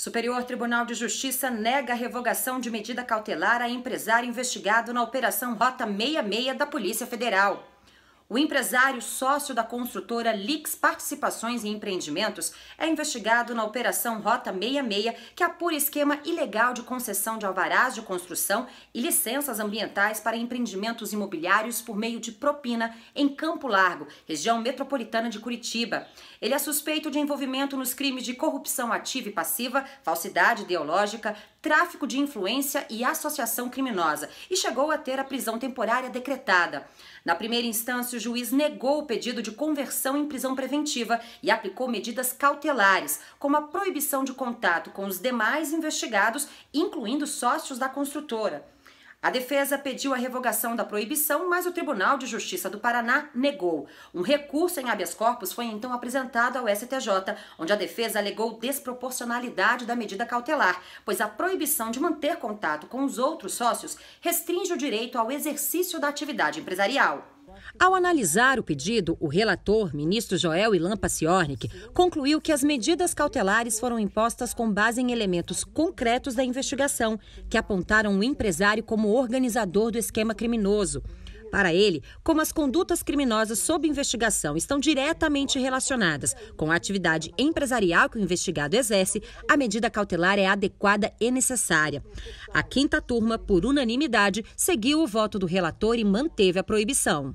Superior Tribunal de Justiça nega a revogação de medida cautelar a empresário investigado na Operação Rota 66 da Polícia Federal. O empresário sócio da construtora Lix Participações e Empreendimentos é investigado na Operação Rota 66, que apura esquema ilegal de concessão de alvarás de construção e licenças ambientais para empreendimentos imobiliários por meio de propina em Campo Largo, região metropolitana de Curitiba. Ele é suspeito de envolvimento nos crimes de corrupção ativa e passiva, falsidade ideológica, tráfico de influência e associação criminosa e chegou a ter a prisão temporária decretada. Na primeira instância, o juiz negou o pedido de conversão em prisão preventiva e aplicou medidas cautelares, como a proibição de contato com os demais investigados, incluindo sócios da construtora. A defesa pediu a revogação da proibição, mas o Tribunal de Justiça do Paraná negou. Um recurso em habeas corpus foi então apresentado ao STJ, onde a defesa alegou desproporcionalidade da medida cautelar, pois a proibição de manter contato com os outros sócios restringe o direito ao exercício da atividade empresarial. Ao analisar o pedido, o relator, ministro Joel Ilan Paciornik, concluiu que as medidas cautelares foram impostas com base em elementos concretos da investigação, que apontaram o empresário como organizador do esquema criminoso. Para ele, como as condutas criminosas sob investigação estão diretamente relacionadas com a atividade empresarial que o investigado exerce, a medida cautelar é adequada e necessária. A quinta turma, por unanimidade, seguiu o voto do relator e manteve a proibição.